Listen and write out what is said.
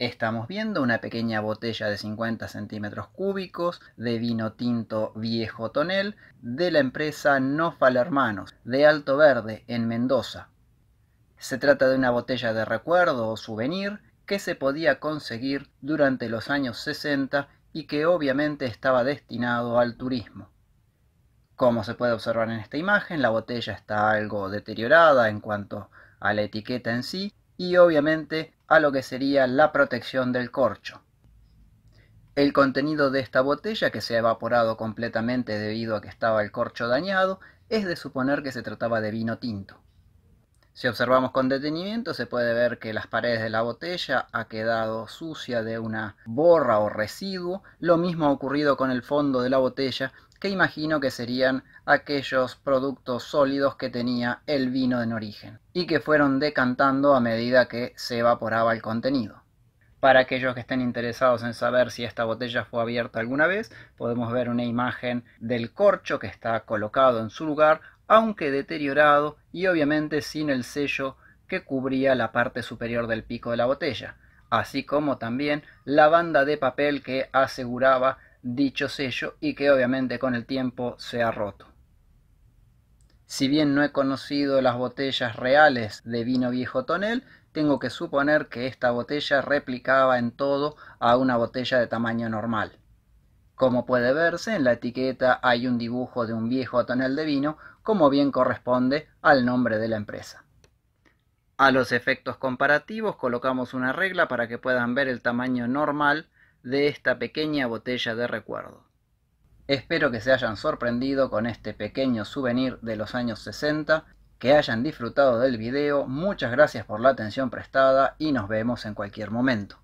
Estamos viendo una pequeña botella de 50 centímetros cúbicos de vino tinto viejo tonel de la empresa Nofal Hermanos de Alto Verde en Mendoza. Se trata de una botella de recuerdo o souvenir que se podía conseguir durante los años 60 y que obviamente estaba destinado al turismo. Como se puede observar en esta imagen, la botella está algo deteriorada en cuanto a la etiqueta en sí y obviamente a lo que sería la protección del corcho. El contenido de esta botella, que se ha evaporado completamente debido a que estaba el corcho dañado, es de suponer que se trataba de vino tinto. Si observamos con detenimiento se puede ver que las paredes de la botella ha quedado sucia de una borra o residuo, lo mismo ha ocurrido con el fondo de la botella que imagino que serían aquellos productos sólidos que tenía el vino en origen y que fueron decantando a medida que se evaporaba el contenido. Para aquellos que estén interesados en saber si esta botella fue abierta alguna vez, podemos ver una imagen del corcho que está colocado en su lugar aunque deteriorado y obviamente sin el sello que cubría la parte superior del pico de la botella, así como también la banda de papel que aseguraba dicho sello y que obviamente con el tiempo se ha roto. Si bien no he conocido las botellas reales de vino viejo tonel, tengo que suponer que esta botella replicaba en todo a una botella de tamaño normal. Como puede verse, en la etiqueta hay un dibujo de un viejo tonel de vino, como bien corresponde al nombre de la empresa. A los efectos comparativos colocamos una regla para que puedan ver el tamaño normal de esta pequeña botella de recuerdo. Espero que se hayan sorprendido con este pequeño souvenir de los años 60, que hayan disfrutado del video, muchas gracias por la atención prestada y nos vemos en cualquier momento.